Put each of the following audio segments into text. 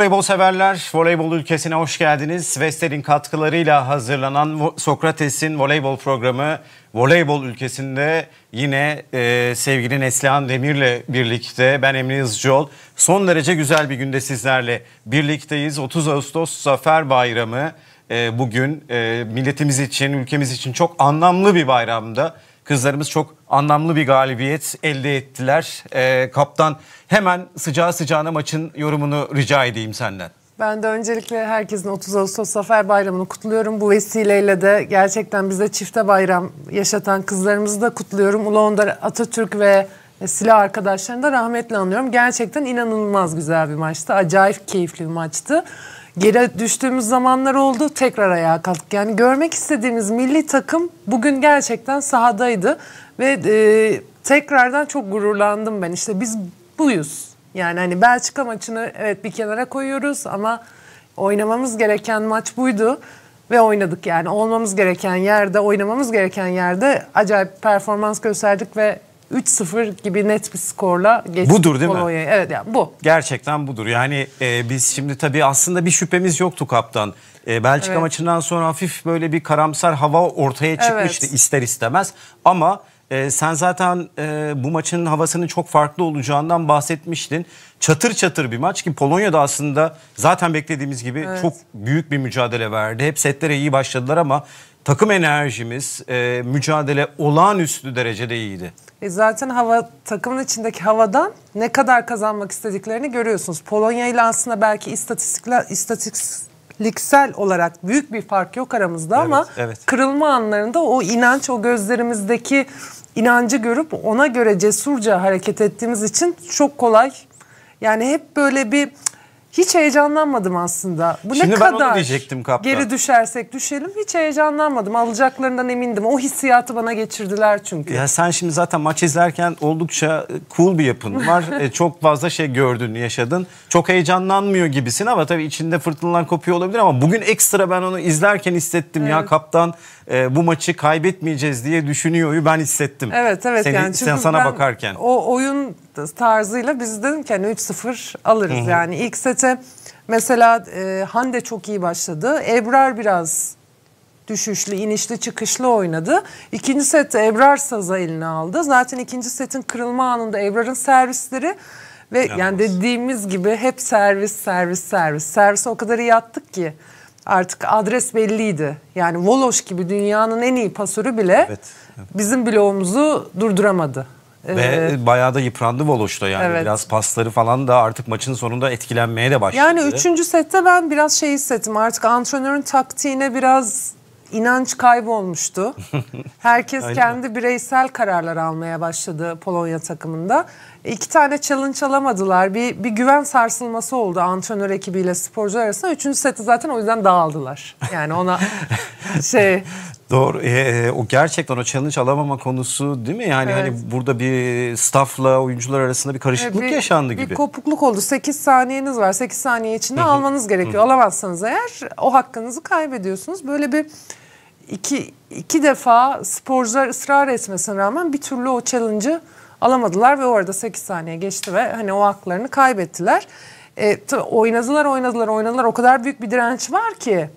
Voleybol severler, voleybol ülkesine hoş geldiniz. Vestelin katkılarıyla hazırlanan Sokrates'in voleybol programı voleybol ülkesinde yine e, sevgili Neslihan Demir'le birlikte ben Emre Yazıcıoğlu. Son derece güzel bir günde sizlerle birlikteyiz. 30 Ağustos Zafer Bayramı e, bugün e, milletimiz için, ülkemiz için çok anlamlı bir bayramda. Kızlarımız çok anlamlı bir galibiyet elde ettiler. E, kaptan Hemen sıcağı sıcağına maçın yorumunu rica edeyim senden. Ben de öncelikle herkesin 30 Ağustos Zafer Bayramı'nı kutluyorum. Bu vesileyle de gerçekten bize çifte bayram yaşatan kızlarımızı da kutluyorum. Ulu Önder Atatürk ve silah arkadaşlarını da rahmetle anıyorum. Gerçekten inanılmaz güzel bir maçtı. Acayip keyifli bir maçtı. Geri düştüğümüz zamanlar oldu. Tekrar ayağa kalktık. Yani görmek istediğimiz milli takım bugün gerçekten sahadaydı. Ve e, tekrardan çok gururlandım ben. İşte biz buyuz. Yani hani Belçika maçını evet bir kenara koyuyoruz ama oynamamız gereken maç buydu ve oynadık yani. Olmamız gereken yerde, oynamamız gereken yerde acayip performans gösterdik ve 3-0 gibi net bir skorla geçtik. Budur değil Polonya'ya. mi? Evet yani bu. Gerçekten budur. Yani e, biz şimdi tabii aslında bir şüphemiz yoktu kaptan. E, Belçika evet. maçından sonra hafif böyle bir karamsar hava ortaya çıkmıştı evet. ister istemez. Ama e, sen zaten e, bu maçın havasının çok farklı olacağından bahsetmiştin. Çatır çatır bir maç ki Polonya'da aslında zaten beklediğimiz gibi evet. çok büyük bir mücadele verdi. Hep setlere iyi başladılar ama takım enerjimiz, e, mücadele olağanüstü derecede iyiydi. E zaten hava takımın içindeki havadan ne kadar kazanmak istediklerini görüyorsunuz. Polonya ile aslında belki istatistikler istatistik olarak büyük bir fark yok aramızda evet, ama evet. kırılma anlarında o inanç, o gözlerimizdeki inancı görüp ona göre cesurca hareket ettiğimiz için çok kolay. Yani hep böyle bir hiç heyecanlanmadım aslında. Bu Şimdi ne ben kadar onu diyecektim kaptan. geri düşersek düşelim hiç heyecanlanmadım. Alacaklarından emindim. O hissiyatı bana geçirdiler çünkü. Ya sen şimdi zaten maç izlerken oldukça e, cool bir yapın var. E, çok fazla şey gördün, yaşadın. Çok heyecanlanmıyor gibisin ama tabii içinde fırtınalar kopuyor olabilir ama bugün ekstra ben onu izlerken hissettim evet. ya kaptan e, bu maçı kaybetmeyeceğiz diye düşünüyor. Ben hissettim. Evet evet. Seni, yani çünkü sen sana ben bakarken. O oyun tarzıyla biz dedim ki hani 3-0 alırız Hı-hı. yani. ilk sete mesela e, Hande çok iyi başladı. Ebrar biraz düşüşlü, inişli, çıkışlı oynadı. İkinci sette Ebrar saza elini aldı. Zaten ikinci setin kırılma anında Ebrar'ın servisleri ve Yalnız. yani dediğimiz gibi hep servis, servis, servis. Servise o kadar iyi attık ki artık adres belliydi. Yani Voloş gibi dünyanın en iyi pasörü bile evet, evet. bizim bloğumuzu durduramadı. Ve ee, bayağı da yıprandı Voloş'ta yani. Evet. Biraz pasları falan da artık maçın sonunda etkilenmeye de başladı. Yani üçüncü sette ben biraz şey hissettim. Artık antrenörün taktiğine biraz inanç kaybolmuştu. Herkes kendi bireysel kararlar almaya başladı Polonya takımında iki tane challenge alamadılar. Bir, bir güven sarsılması oldu antrenör ekibiyle sporcular arasında. Üçüncü seti zaten o yüzden dağıldılar. Yani ona şey Doğru. E, e, o gerçekten o challenge alamama konusu değil mi? Yani hani evet. hani burada bir staffla oyuncular arasında bir karışıklık e, bir, yaşandı gibi. Bir kopukluk oldu. 8 saniyeniz var. 8 saniye içinde Hı-hı. almanız gerekiyor. Hı-hı. Alamazsanız eğer o hakkınızı kaybediyorsunuz. Böyle bir iki, iki defa sporcular ısrar etmesine rağmen bir türlü o challenge'ı alamadılar ve o arada 8 saniye geçti ve hani o haklarını kaybettiler. E, oynadılar oynadılar oynadılar o kadar büyük bir direnç var ki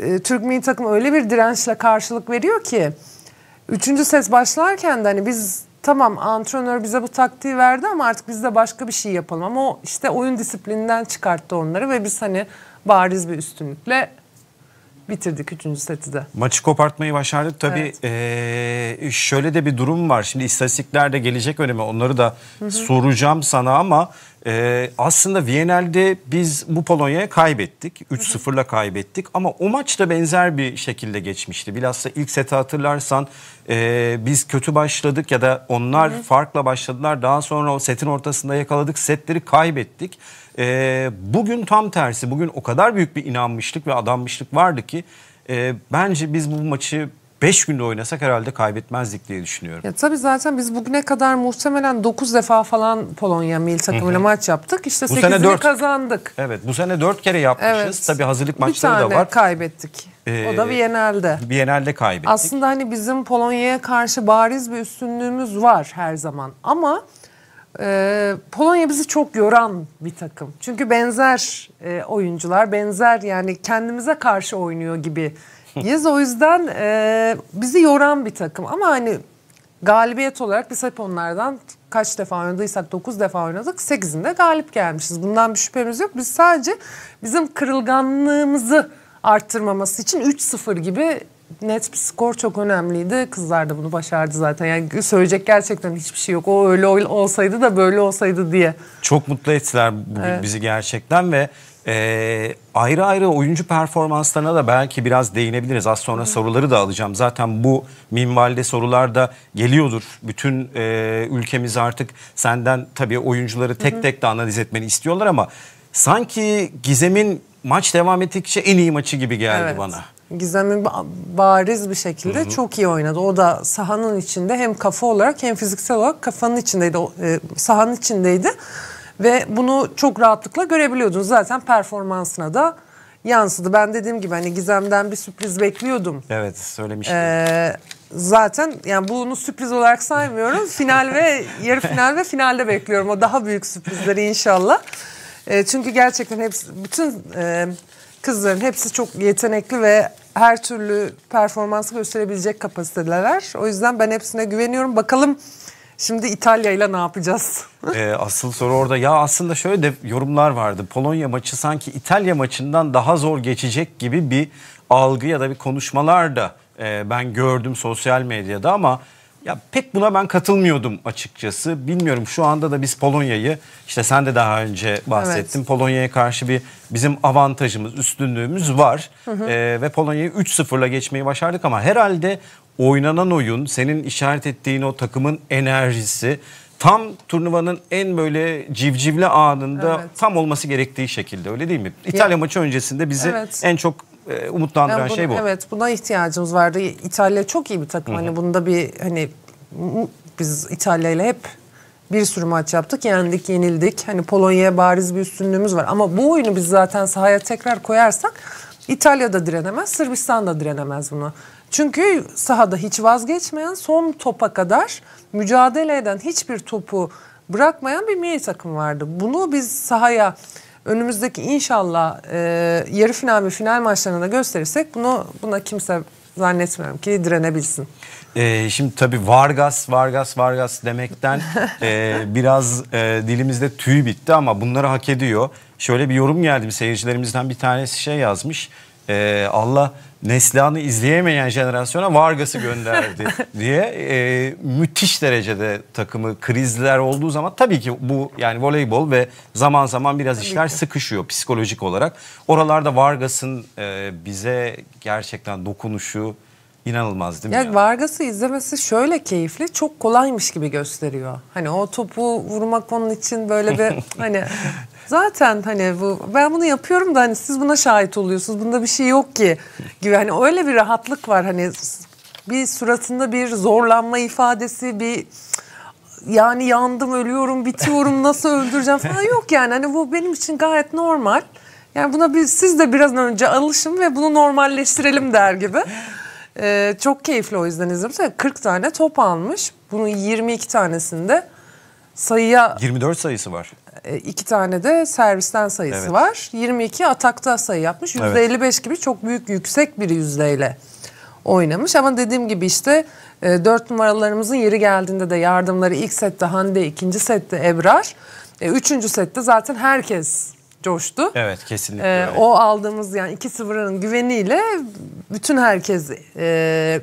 e, Türk milli takım öyle bir dirençle karşılık veriyor ki üçüncü ses başlarken de hani biz tamam antrenör bize bu taktiği verdi ama artık biz de başka bir şey yapalım ama o işte oyun disiplininden çıkarttı onları ve biz hani bariz bir üstünlükle bitirdik 3. seti de. Maçı kopartmayı başardık. Tabii evet. ee, şöyle de bir durum var. Şimdi istatistikler de gelecek öneme onları da hı hı. soracağım sana ama ee, aslında Viyenel'de biz bu Polonya'ya kaybettik. 3-0'la kaybettik ama o maç da benzer bir şekilde geçmişti. Bilhassa ilk seti hatırlarsan e, biz kötü başladık ya da onlar Hı-hı. farkla başladılar. Daha sonra o setin ortasında yakaladık, setleri kaybettik. E, bugün tam tersi. Bugün o kadar büyük bir inanmışlık ve adanmışlık vardı ki e, bence biz bu maçı 5 günde oynasak herhalde kaybetmezdik diye düşünüyorum. Ya tabii zaten biz bugüne kadar muhtemelen 9 defa falan Polonya milli takımıyla maç yaptık. İşte 8'ini kazandık. Evet bu sene 4 kere yapmışız. Evet. Tabii hazırlık maçları da var. Bir tane kaybettik. Ee, o da Viyenel'de. Ee, Viyenel'de kaybettik. Aslında hani bizim Polonya'ya karşı bariz bir üstünlüğümüz var her zaman. Ama e, Polonya bizi çok yoran bir takım. Çünkü benzer e, oyuncular, benzer yani kendimize karşı oynuyor gibi. Yes, o yüzden e, bizi yoran bir takım. Ama hani galibiyet olarak biz hep onlardan kaç defa oynadıysak 9 defa oynadık 8'inde galip gelmişiz. Bundan bir şüphemiz yok. Biz sadece bizim kırılganlığımızı arttırmaması için 3-0 gibi net bir skor çok önemliydi. Kızlar da bunu başardı zaten. Yani söyleyecek gerçekten hiçbir şey yok. O öyle olsaydı da böyle olsaydı diye. Çok mutlu ettiler bugün evet. bizi gerçekten ve e, ayrı ayrı oyuncu performanslarına da belki biraz değinebiliriz. Az sonra Hı. soruları da alacağım. Zaten bu minvalde sorular da geliyordur. Bütün e, ülkemiz artık senden tabii oyuncuları tek Hı. tek de analiz etmeni istiyorlar ama sanki Gizem'in maç devam ettikçe en iyi maçı gibi geldi evet. bana. Gizem'in bariz bir şekilde Hı-hı. çok iyi oynadı. O da sahanın içinde hem kafa olarak hem fiziksel olarak kafanın içindeydi, e, sahanın içindeydi. Ve bunu çok rahatlıkla görebiliyordunuz. Zaten performansına da yansıdı. Ben dediğim gibi hani Gizem'den bir sürpriz bekliyordum. Evet söylemiştim. Ee, zaten yani bunu sürpriz olarak saymıyorum. Final ve yarı final ve finalde bekliyorum. O daha büyük sürprizleri inşallah. E, çünkü gerçekten hepsi bütün e, kızların hepsi çok yetenekli ve her türlü performansı gösterebilecek kapasiteler. O yüzden ben hepsine güveniyorum. Bakalım Şimdi İtalya ile ne yapacağız? ee, asıl soru orada. Ya aslında şöyle de yorumlar vardı. Polonya maçı sanki İtalya maçından daha zor geçecek gibi bir algı ya da bir konuşmalar da e, ben gördüm sosyal medyada ama ya pek buna ben katılmıyordum açıkçası. Bilmiyorum şu anda da biz Polonya'yı işte sen de daha önce bahsettin. Evet. Polonya'ya karşı bir bizim avantajımız, üstünlüğümüz var. Hı hı. Ee, ve Polonya'yı 3-0'la geçmeyi başardık ama herhalde oynanan oyun, senin işaret ettiğin o takımın enerjisi tam turnuvanın en böyle civcivli anında evet. tam olması gerektiği şekilde öyle değil mi? İtalya ya. maçı öncesinde bizi evet. en çok e, umutlandıran yani şey bu. Evet buna ihtiyacımız vardı. İtalya çok iyi bir takım. Hı hı. Hani bunda bir hani biz İtalya ile hep bir sürü maç yaptık. Yendik, yenildik. Hani Polonya'ya bariz bir üstünlüğümüz var. Ama bu oyunu biz zaten sahaya tekrar koyarsak İtalya da direnemez, Sırbistan da direnemez buna. Çünkü sahada hiç vazgeçmeyen, son topa kadar mücadele eden, hiçbir topu bırakmayan bir milli takım vardı. Bunu biz sahaya önümüzdeki inşallah e, yarı final ve final maçlarına da gösterirsek bunu buna kimse zannetmiyorum ki direnebilsin. Ee, şimdi tabii Vargas, Vargas, Vargas demekten e, biraz e, dilimizde tüy bitti ama bunları hak ediyor. Şöyle bir yorum geldi seyircilerimizden bir tanesi şey yazmış e, Allah Neslihan'ı izleyemeyen jenerasyona Vargas'ı gönderdi diye e, müthiş derecede takımı krizler olduğu zaman tabii ki bu yani voleybol ve zaman zaman biraz tabii işler ki. sıkışıyor psikolojik olarak. Oralarda Vargas'ın e, bize gerçekten dokunuşu inanılmaz değil mi? Ya, Vargas'ı izlemesi şöyle keyifli çok kolaymış gibi gösteriyor. Hani o topu vurmak onun için böyle bir hani Zaten hani bu ben bunu yapıyorum da hani siz buna şahit oluyorsunuz. Bunda bir şey yok ki gibi hani öyle bir rahatlık var hani bir suratında bir zorlanma ifadesi bir yani yandım ölüyorum bitiyorum nasıl öldüreceğim falan yok yani hani bu benim için gayet normal. Yani buna bir, siz de biraz önce alışın ve bunu normalleştirelim der gibi. Ee, çok keyifli o yüzden izlemiş. 40 tane top almış. Bunun 22 tanesinde sayıya... 24 sayısı var. E, iki tane de servisten sayısı evet. var. 22 atakta sayı yapmış. %55 evet. gibi çok büyük yüksek bir yüzdeyle oynamış. Ama dediğim gibi işte e, 4 numaralarımızın yeri geldiğinde de yardımları ilk sette Hande, ikinci sette Ebrar. E, üçüncü sette zaten herkes coştu. Evet kesinlikle. Ee, O aldığımız yani 2-0'ın güveniyle bütün herkes e,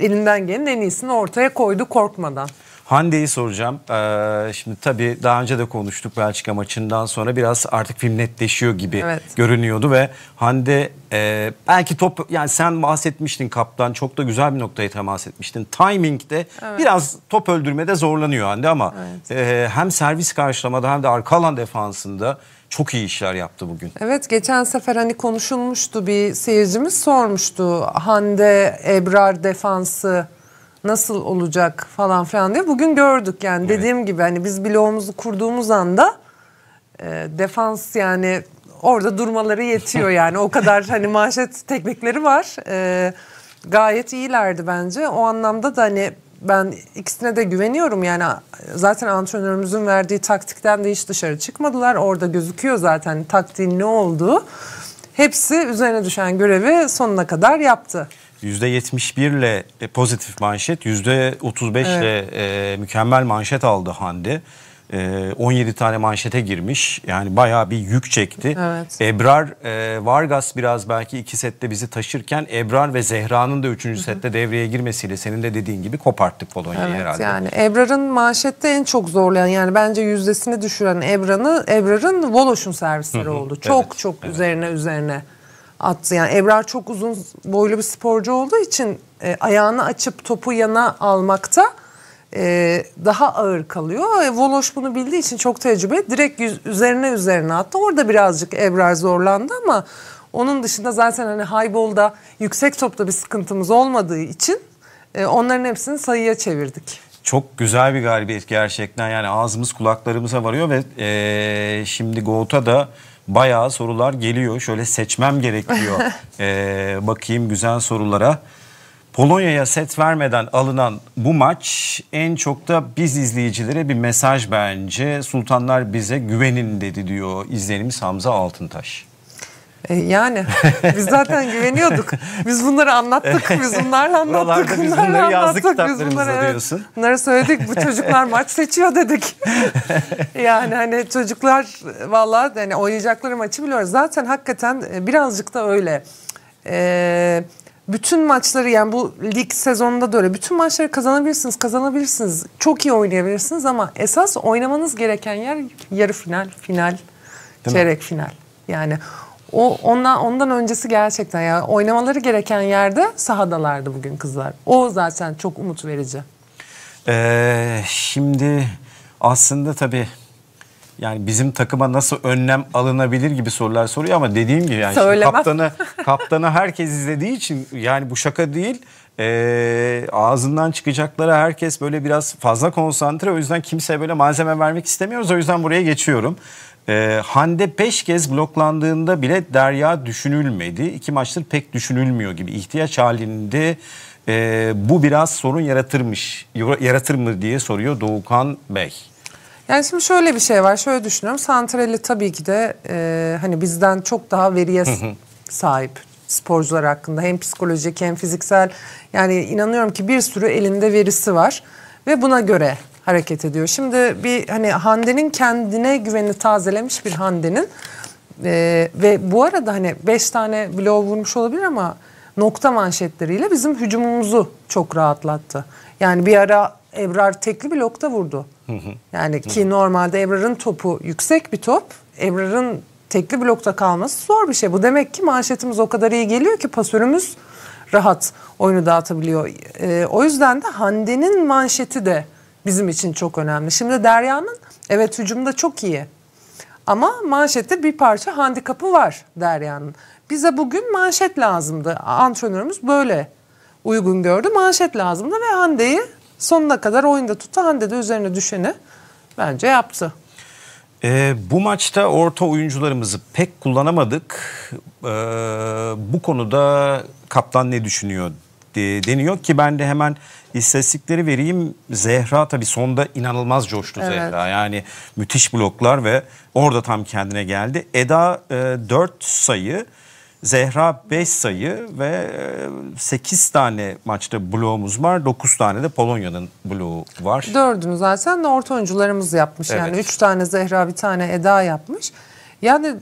elinden gelen en iyisini ortaya koydu korkmadan. Hande'yi soracağım. Ee, şimdi tabii daha önce de konuştuk Belçika maçından sonra biraz artık film netleşiyor gibi evet. görünüyordu ve Hande e, belki top yani sen bahsetmiştin kaptan çok da güzel bir noktaya temas etmiştin. Timing'de evet. biraz top öldürmede zorlanıyor Hande ama evet. e, hem servis karşılamada hem de arka alan defansında çok iyi işler yaptı bugün. Evet geçen sefer hani konuşulmuştu bir seyircimiz sormuştu Hande Ebrar defansı nasıl olacak falan filan diye bugün gördük yani evet. dediğim gibi hani biz bloğumuzu kurduğumuz anda e, defans yani orada durmaları yetiyor yani o kadar hani manşet teknikleri var e, gayet iyilerdi bence o anlamda da hani ben ikisine de güveniyorum yani zaten antrenörümüzün verdiği taktikten de hiç dışarı çıkmadılar orada gözüküyor zaten hani taktiğin ne olduğu hepsi üzerine düşen görevi sonuna kadar yaptı. %71 ile pozitif manşet, %35 evet. ile e, mükemmel manşet aldı Hande. E, 17 tane manşete girmiş. Yani bayağı bir yük çekti. Evet. Ebrar, e, Vargas biraz belki iki sette bizi taşırken Ebrar ve Zehra'nın da üçüncü sette devreye girmesiyle senin de dediğin gibi koparttık Polonya'yı evet, herhalde. Yani Ebrar'ın manşette en çok zorlayan yani bence yüzdesini düşüren Ebrar'ın Ebrar'ın Voloş'un servisleri Hı -hı. oldu. Çok evet, çok evet. üzerine üzerine attı. Yani Ebrar çok uzun boylu bir sporcu olduğu için e, ayağını açıp topu yana almakta e, daha ağır kalıyor. E, Voloş bunu bildiği için çok tecrübe. Direkt yüz, üzerine üzerine attı. Orada birazcık Ebrar zorlandı ama onun dışında zaten hani highball'da yüksek topta bir sıkıntımız olmadığı için e, onların hepsini sayıya çevirdik. Çok güzel bir galibiyet gerçekten yani ağzımız kulaklarımıza varıyor ve e, şimdi Goat'a da bayağı sorular geliyor. Şöyle seçmem gerekiyor. ee, bakayım güzel sorulara. Polonya'ya set vermeden alınan bu maç en çok da biz izleyicilere bir mesaj bence. Sultanlar bize güvenin dedi diyor izlenimiz Hamza Altıntaş. E yani biz zaten güveniyorduk. Biz bunları anlattık, biz bunlarla anlattık, biz bunları anlattık, yazdık biz bunları evet, bunları söyledik. Bu çocuklar maç seçiyor dedik. yani hani çocuklar valla hani oynayacakları maçı biliyoruz. Zaten hakikaten e, birazcık da öyle. Ee, bütün maçları yani bu lig sezonunda da öyle. Bütün maçları kazanabilirsiniz, kazanabilirsiniz. Çok iyi oynayabilirsiniz ama esas oynamanız gereken yer yarı final, final, Değil çeyrek mi? final. Yani o ondan ondan öncesi gerçekten ya oynamaları gereken yerde sahadalardı bugün kızlar. O zaten çok umut verici. Ee, şimdi aslında tabii yani bizim takıma nasıl önlem alınabilir gibi sorular soruyor ama dediğim gibi yani şimdi kaptanı kaptanı herkes izlediği için yani bu şaka değil. E, ağzından çıkacaklara herkes böyle biraz fazla konsantre. O yüzden kimseye böyle malzeme vermek istemiyoruz. O yüzden buraya geçiyorum. Ee, Hande beş kez bloklandığında bile Derya düşünülmedi. İki maçtır pek düşünülmüyor gibi. İhtiyaç halinde e, bu biraz sorun yaratırmış, yaratır mı diye soruyor Doğukan Bey. Yani şimdi şöyle bir şey var. Şöyle düşünüyorum. Santrelli tabii ki de e, hani bizden çok daha veriye sahip sporcular hakkında. Hem psikolojik hem fiziksel. Yani inanıyorum ki bir sürü elinde verisi var. Ve buna göre hareket ediyor. Şimdi bir hani Hande'nin kendine güveni tazelemiş bir Hande'nin e, ve bu arada hani 5 tane blow vurmuş olabilir ama nokta manşetleriyle bizim hücumumuzu çok rahatlattı. Yani bir ara Ebrar tekli blokta vurdu. Yani ki normalde Ebrar'ın topu yüksek bir top. Ebrar'ın tekli blokta kalması zor bir şey. Bu demek ki manşetimiz o kadar iyi geliyor ki pasörümüz rahat oyunu dağıtabiliyor. E, o yüzden de Hande'nin manşeti de bizim için çok önemli. Şimdi Derya'nın evet hücumda çok iyi. Ama manşette bir parça handikapı var Derya'nın. Bize bugün manşet lazımdı. Antrenörümüz böyle uygun gördü. Manşet lazımdı ve Hande'yi sonuna kadar oyunda tuttu. Hande de üzerine düşeni bence yaptı. E, bu maçta orta oyuncularımızı pek kullanamadık. E, bu konuda kaptan ne düşünüyor e, deniyor ki ben de hemen istatistikleri vereyim. Zehra tabii sonda inanılmaz coştu evet. Zehra. Yani müthiş bloklar ve orada tam kendine geldi. Eda e, 4 sayı, Zehra 5 sayı ve 8 e, tane maçta bloğumuz var. 9 tane de Polonya'nın bloğu var. Dördünü zaten de orta oyuncularımız yapmış. Evet. Yani 3 tane Zehra, bir tane Eda yapmış. Yani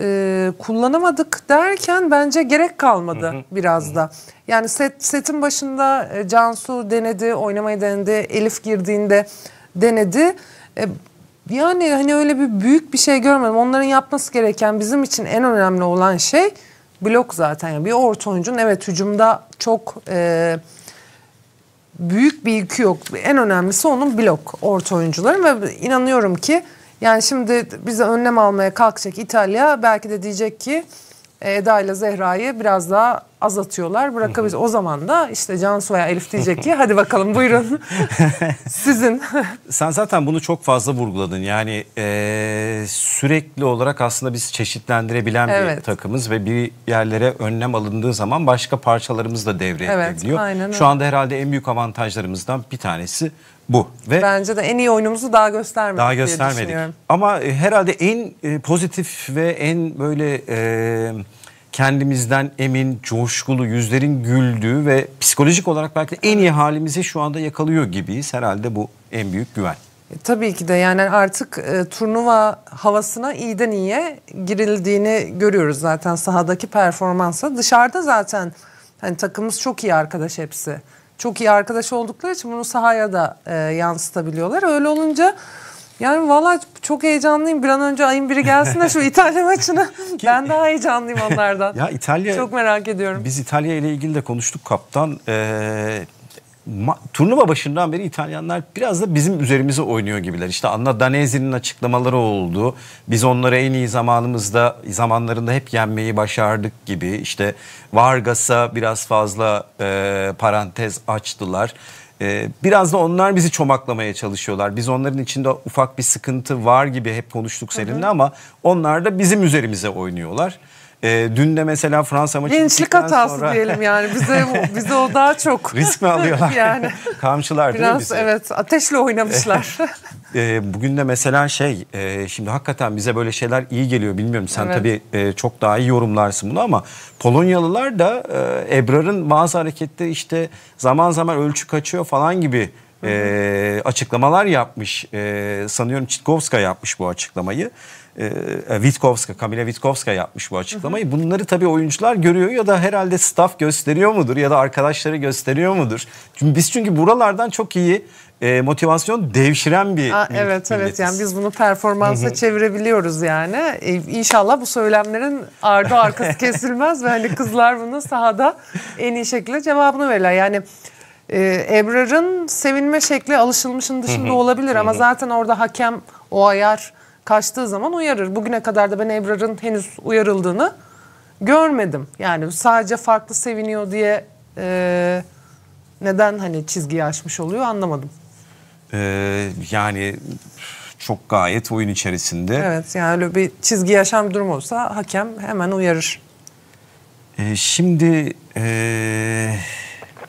e, kullanamadık derken bence gerek kalmadı hı hı. biraz hı hı. da. Yani set setin başında e, Cansu denedi, oynamayı denedi, Elif girdiğinde denedi. E, yani hani öyle bir büyük bir şey görmedim. Onların yapması gereken bizim için en önemli olan şey blok zaten. Yani bir orta oyuncunun evet hücumda çok e, büyük bir yükü yok. En önemlisi onun blok orta oyuncuların ve inanıyorum ki yani şimdi bize önlem almaya kalkacak İtalya belki de diyecek ki e, Eda ile Zehra'yı biraz daha azatıyorlar bırakabilir O zaman da işte Cansu veya Elif diyecek ki hadi bakalım buyurun sizin. Sen zaten bunu çok fazla vurguladın. Yani e, sürekli olarak aslında biz çeşitlendirebilen evet. bir takımız ve bir yerlere önlem alındığı zaman başka parçalarımız da devreye evet, giriliyor. Şu anda herhalde en büyük avantajlarımızdan bir tanesi bu. Ve Bence de en iyi oyunumuzu daha göstermedik daha göstermedik. Ama e, herhalde en e, pozitif ve en böyle e, kendimizden emin, coşkulu, yüzlerin güldüğü ve psikolojik olarak belki en iyi halimizi şu anda yakalıyor gibiyiz. Herhalde bu en büyük güven. E, tabii ki de yani artık e, turnuva havasına iyiden iyiye girildiğini görüyoruz zaten sahadaki performansa. Dışarıda zaten hani takımımız çok iyi arkadaş hepsi çok iyi arkadaş oldukları için bunu sahaya da e, yansıtabiliyorlar. Öyle olunca yani valla çok heyecanlıyım. Bir an önce ayın biri gelsin de şu İtalya maçına. ben daha heyecanlıyım onlardan. ya İtalya... Çok merak ediyorum. Biz İtalya ile ilgili de konuştuk kaptan. Ee, turnuva başından beri İtalyanlar biraz da bizim üzerimize oynuyor gibiler. İşte Anna Danezi'nin açıklamaları oldu. Biz onları en iyi zamanımızda, zamanlarında hep yenmeyi başardık gibi. İşte Vargas'a biraz fazla e, parantez açtılar. E, biraz da onlar bizi çomaklamaya çalışıyorlar. Biz onların içinde ufak bir sıkıntı var gibi hep konuştuk seninle hı hı. ama onlar da bizim üzerimize oynuyorlar. E, dün de mesela Fransa maçı Gençlik hatası sonra... diyelim yani bize bize o daha çok. Risk mi alıyorlar? yani. Kamçılar Biraz, değil mi Evet ateşle oynamışlar. e, bugün de mesela şey e, şimdi hakikaten bize böyle şeyler iyi geliyor bilmiyorum sen evet. tabii e, çok daha iyi yorumlarsın bunu ama Polonyalılar da e, Ebrar'ın bazı hareketleri işte zaman zaman ölçü kaçıyor falan gibi e, açıklamalar yapmış. E, sanıyorum Çitkovska yapmış bu açıklamayı. Ee, e, Witkovska, Kamila Witkovska yapmış bu açıklamayı. Hı hı. Bunları tabii oyuncular görüyor ya da herhalde staff gösteriyor mudur ya da arkadaşları gösteriyor mudur? Çünkü biz çünkü buralardan çok iyi e, motivasyon devşiren bir Aa, millet, Evet milletiz. evet yani biz bunu performansa Hı-hı. çevirebiliyoruz yani. E, inşallah bu söylemlerin ardı arkası kesilmez ve hani kızlar bunu sahada en iyi şekilde cevabını verirler. Yani ee, Ebrar'ın sevinme şekli alışılmışın dışında olabilir ama zaten orada hakem o ayar kaçtığı zaman uyarır. Bugüne kadar da ben Ebrar'ın henüz uyarıldığını görmedim. Yani sadece farklı seviniyor diye e, neden hani çizgiyi aşmış oluyor anlamadım. Ee, yani çok gayet oyun içerisinde. Evet yani öyle bir çizgi yaşam durum olsa hakem hemen uyarır. Ee, şimdi... Ee...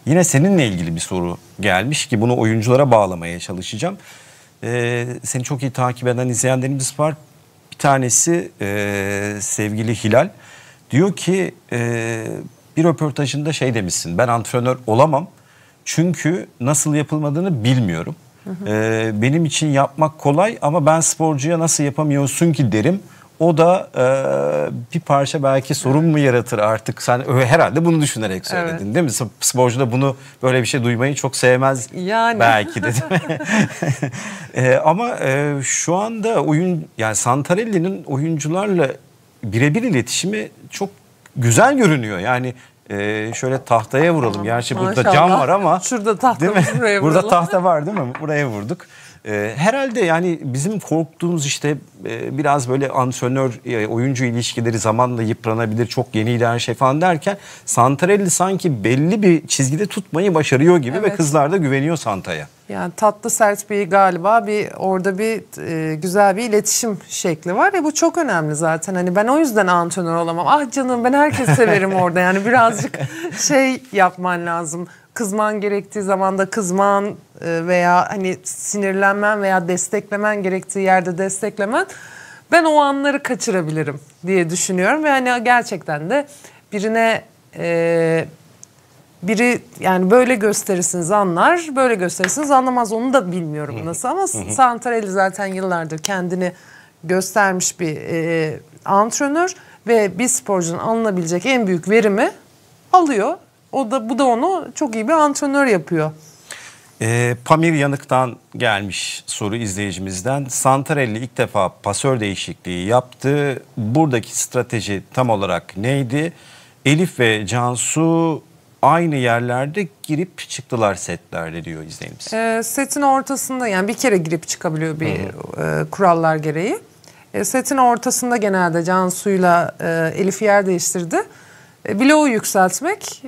Yine seninle ilgili bir soru gelmiş ki bunu oyunculara bağlamaya çalışacağım. Ee, seni çok iyi takip eden izleyenlerimiz var. Bir tanesi e, sevgili Hilal. Diyor ki e, bir röportajında şey demişsin ben antrenör olamam çünkü nasıl yapılmadığını bilmiyorum. Hı hı. E, benim için yapmak kolay ama ben sporcuya nasıl yapamıyorsun ki derim o da e, bir parça belki sorun mu yaratır artık? Sen herhalde bunu düşünerek söyledin evet. değil mi? Sporcu da bunu böyle bir şey duymayı çok sevmez yani. belki de değil mi? e, ama e, şu anda oyun yani Santarelli'nin oyuncularla birebir iletişimi çok güzel görünüyor. Yani ee, şöyle tahtaya vuralım. Gerçi Maşallah. burada cam var ama. Şurada tahta değil mi? buraya Burada tahta var değil mi? Buraya vurduk. Ee, herhalde yani bizim korktuğumuz işte e, biraz böyle antrenör e, oyuncu ilişkileri zamanla yıpranabilir çok yeni ilerleyen şey falan derken Santarelli sanki belli bir çizgide tutmayı başarıyor gibi evet. ve kızlar da güveniyor Santa'ya. Yani tatlı sert bir galiba bir orada bir e, güzel bir iletişim şekli var ve bu çok önemli zaten. Hani ben o yüzden antrenör olamam. Ah canım ben herkes severim orada. Yani birazcık şey yapman lazım kızman gerektiği zaman da kızman e, veya hani sinirlenmen veya desteklemen gerektiği yerde desteklemen ben o anları kaçırabilirim diye düşünüyorum ve hani gerçekten de birine e, biri yani böyle gösterirsiniz anlar böyle gösterirsiniz anlamaz onu da bilmiyorum nasıl ama Santarelli zaten yıllardır kendini göstermiş bir e, antrenör ve bir sporcunun alınabilecek en büyük verimi alıyor o da bu da onu çok iyi bir antrenör yapıyor. E, Pamir Yanık'tan gelmiş soru izleyicimizden. Santarelli ilk defa pasör değişikliği yaptı. Buradaki strateji tam olarak neydi? Elif ve Cansu aynı yerlerde girip çıktılar setlerde diyor izleyicimiz. E, setin ortasında yani bir kere girip çıkabiliyor bir e, kurallar gereği. E, setin ortasında genelde Cansu'yla e, Elif yer değiştirdi. E, bloğu yükseltmek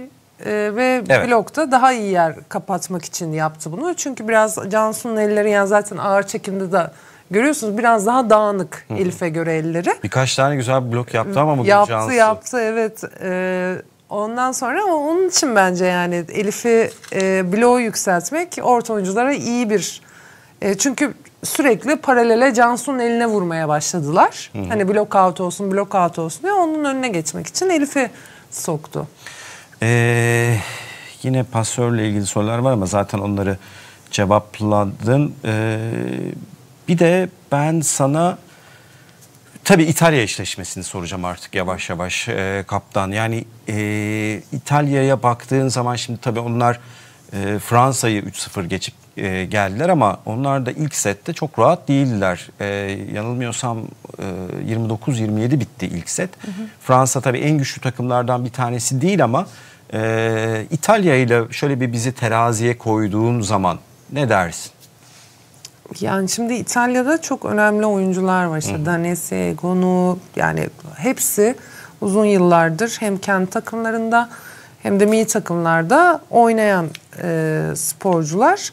e, ve evet. blokta daha iyi yer kapatmak için yaptı bunu. Çünkü biraz Cansu'nun elleri yani zaten ağır çekimde de görüyorsunuz biraz daha dağınık Elif'e göre elleri. Birkaç tane güzel blok yaptı ama bugün yaptı, Cansu. Yaptı yaptı evet. E, ondan sonra ama onun için bence yani Elif'i e, bloğu yükseltmek orta oyunculara iyi bir... E, çünkü sürekli paralele Cansu'nun eline vurmaya başladılar. Hı hı. Hani blok out olsun, blok out olsun diye onun önüne geçmek için Elif'i soktu. Ee, yine pasörle ilgili sorular var ama zaten onları cevapladın. Ee, bir de ben sana tabii İtalya eşleşmesini soracağım artık yavaş yavaş e, kaptan. Yani e, İtalya'ya baktığın zaman şimdi tabii onlar e, Fransa'yı 3-0 geçip e, geldiler ama onlar da ilk sette çok rahat değildiler. E, yanılmıyorsam e, 29-27 bitti ilk set. Hı hı. Fransa tabii en güçlü takımlardan bir tanesi değil ama ee, İtalya ile şöyle bir bizi teraziye koyduğun zaman ne dersin? Yani şimdi İtalya'da çok önemli oyuncular var. İşte Danese, Gonu yani hepsi uzun yıllardır hem kendi takımlarında hem de milli takımlarda oynayan e, sporcular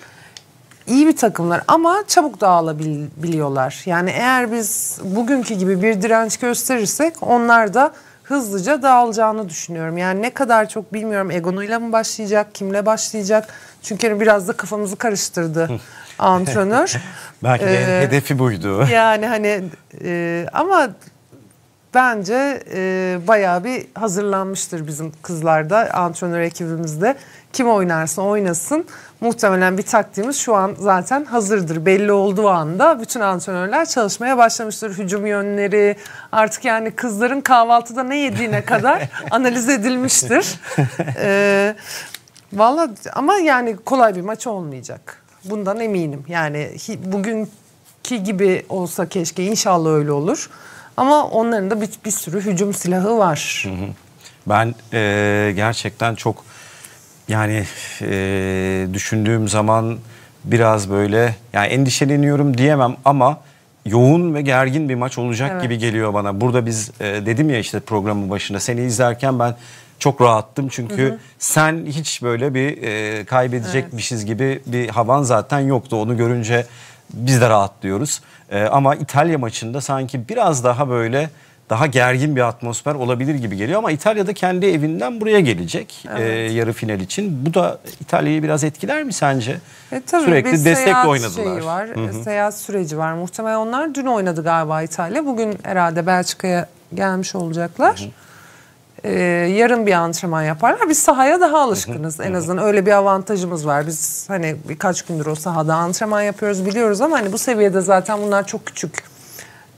iyi bir takımlar ama çabuk dağılabiliyorlar. Yani eğer biz bugünkü gibi bir direnç gösterirsek onlar da hızlıca dağılacağını düşünüyorum. Yani ne kadar çok bilmiyorum Egon'uyla mı başlayacak, kimle başlayacak? Çünkü hani biraz da kafamızı karıştırdı antrenör. Belki de ee, hedefi buydu. Yani hani e, ama bence e, bayağı bir hazırlanmıştır bizim kızlarda, antrenör ekibimizde. Kim oynarsa oynasın Muhtemelen bir taktiğimiz şu an zaten hazırdır. Belli olduğu anda bütün antrenörler çalışmaya başlamıştır. Hücum yönleri artık yani kızların kahvaltıda ne yediğine kadar analiz edilmiştir. ee, Valla ama yani kolay bir maç olmayacak. Bundan eminim. Yani bugünkü gibi olsa keşke inşallah öyle olur. Ama onların da bir, bir sürü hücum silahı var. Ben e, gerçekten çok yani e, düşündüğüm zaman biraz böyle yani endişeleniyorum diyemem ama yoğun ve gergin bir maç olacak evet. gibi geliyor bana. Burada biz e, dedim ya işte programın başında seni izlerken ben çok rahattım çünkü hı hı. sen hiç böyle bir e, kaybedecekmişiz evet. gibi bir havan zaten yoktu. Onu görünce biz de rahatlıyoruz. E, ama İtalya maçında sanki biraz daha böyle daha gergin bir atmosfer olabilir gibi geliyor ama İtalya'da kendi evinden buraya gelecek e, evet. e, yarı final için. Bu da İtalya'yı biraz etkiler mi sence? E, tabii Sürekli bir destekle oynadılar. Şeyi var, Hı -hı. Seyahat süreci var. Muhtemelen onlar dün oynadı galiba İtalya. Bugün herhalde Belçika'ya gelmiş olacaklar. Hı -hı. Ee, yarın bir antrenman yaparlar. Biz sahaya daha alışkınız. Hı hı. En azından öyle bir avantajımız var. Biz hani birkaç gündür o sahada antrenman yapıyoruz biliyoruz ama hani bu seviyede zaten bunlar çok küçük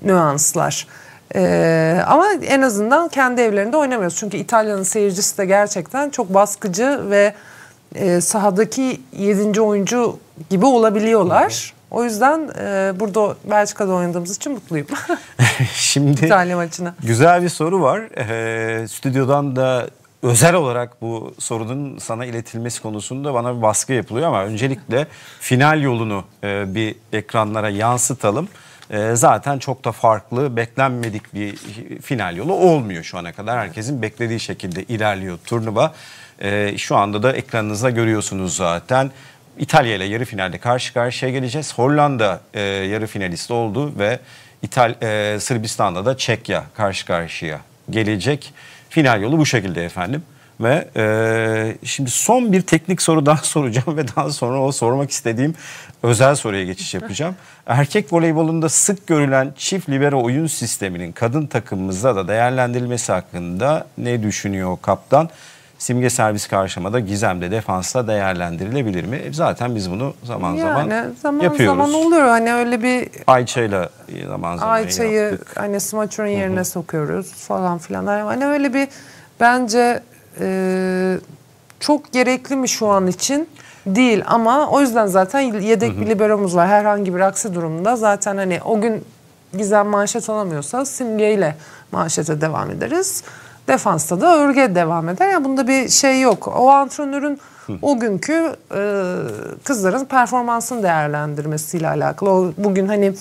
nüanslar. Ee, ama en azından kendi evlerinde oynamıyoruz. Çünkü İtalya'nın seyircisi de gerçekten çok baskıcı ve e, sahadaki yedinci oyuncu gibi olabiliyorlar. O yüzden e, burada Belçika'da oynadığımız için mutluyum. Şimdi İtalya maçına. Güzel bir soru var. Ee, stüdyodan da özel olarak bu sorunun sana iletilmesi konusunda bana bir baskı yapılıyor ama öncelikle final yolunu e, bir ekranlara yansıtalım. Ee, zaten çok da farklı, beklenmedik bir final yolu olmuyor şu ana kadar. Herkesin beklediği şekilde ilerliyor turnuva. Ee, şu anda da ekranınızda görüyorsunuz zaten. İtalya ile yarı finalde karşı karşıya geleceğiz. Hollanda e, yarı finalist oldu ve İtal e, Sırbistan'da da Çekya karşı karşıya gelecek. Final yolu bu şekilde efendim. Ve e, şimdi son bir teknik soru daha soracağım ve daha sonra o sormak istediğim özel soruya geçiş yapacağım. Erkek voleybolunda sık görülen çift libero oyun sisteminin kadın takımımızda da değerlendirilmesi hakkında ne düşünüyor kaptan? Simge servis karşılamada gizemde defansla değerlendirilebilir mi? zaten biz bunu zaman yani, zaman, zaman yapıyoruz. Zaman oluyor hani öyle bir Ayça'yla zaman zaman Ayça'yı hani smaçörün yerine sokuyoruz falan filan. Hani öyle bir bence e, çok gerekli mi şu an için? Değil ama o yüzden zaten yedek bir liberomuz var. Herhangi bir aksi durumda zaten hani o gün Gizem manşet alamıyorsa Simge ile manşete devam ederiz. Defansta da örge devam eder. Yani bunda bir şey yok. O antrenörün o günkü e, kızların performansını değerlendirmesiyle alakalı. O, bugün hani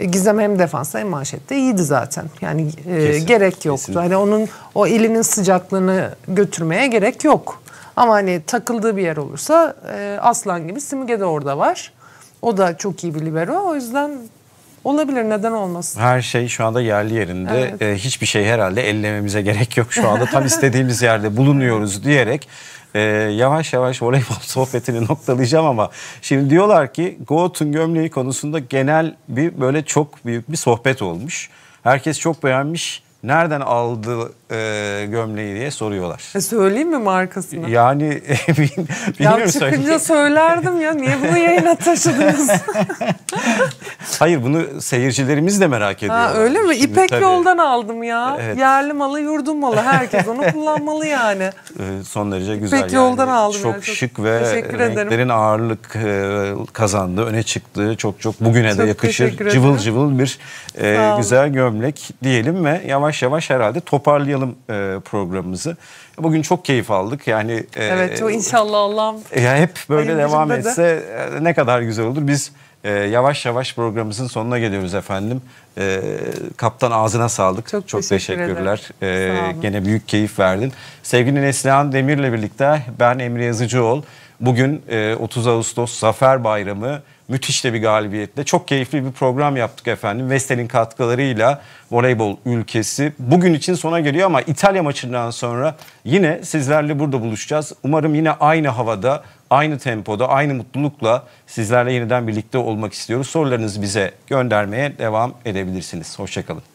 e, gizem hem defansa hem manşette iyiydi zaten. Yani e, Kesin, gerek yoktu. Kesinlikle. Hani onun o elinin sıcaklığını götürmeye gerek yok. Ama hani takıldığı bir yer olursa e, aslan gibi Simge de orada var. O da çok iyi bir libero. O yüzden Olabilir neden olmasın. Her şey şu anda yerli yerinde. Evet. Ee, hiçbir şey herhalde ellememize gerek yok. Şu anda tam istediğimiz yerde bulunuyoruz diyerek e, yavaş yavaş voleybol sohbetini noktalayacağım ama şimdi diyorlar ki Goat'un gömleği konusunda genel bir böyle çok büyük bir sohbet olmuş. Herkes çok beğenmiş. Nereden aldı e, gömleği diye soruyorlar. E söyleyeyim mi markasını? Yani e, bilmiyorum. Ya çıkınca söylerdim ya niye bunu yayına taşıdınız? Hayır bunu seyircilerimiz de merak ediyor. öyle mi? Şimdi, İpek tabii. yoldan aldım ya. Evet. Yerli malı yurdum malı herkes onu kullanmalı yani. Ee, son derece güzel İpek yani. yoldan aldım. Çok yani. şık ve Teşekkür renklerin ağırlık e, kazandı öne çıktı. Çok çok bugüne çok de yakışır cıvıl cıvıl bir e, güzel gömlek diyelim ve yavaş yavaş herhalde toparlayalım başlayalım e, programımızı. Bugün çok keyif aldık. Yani e, Evet, o inşallah Allah'ım. E, ya hep böyle devam etse de. ne kadar güzel olur. Biz e, yavaş yavaş programımızın sonuna geliyoruz efendim. E, kaptan ağzına sağlık. Çok, Çok teşekkür teşekkürler. E, gene büyük keyif verdin. Sevgili Neslihan Demir'le birlikte ben Emre Yazıcıoğlu. Bugün 30 e, Ağustos Zafer Bayramı müthiş de bir galibiyetle. Çok keyifli bir program yaptık efendim. Vestel'in katkılarıyla voleybol ülkesi bugün için sona geliyor ama İtalya maçından sonra yine sizlerle burada buluşacağız. Umarım yine aynı havada, aynı tempoda, aynı mutlulukla sizlerle yeniden birlikte olmak istiyoruz. Sorularınızı bize göndermeye devam edebilirsiniz. Hoşçakalın.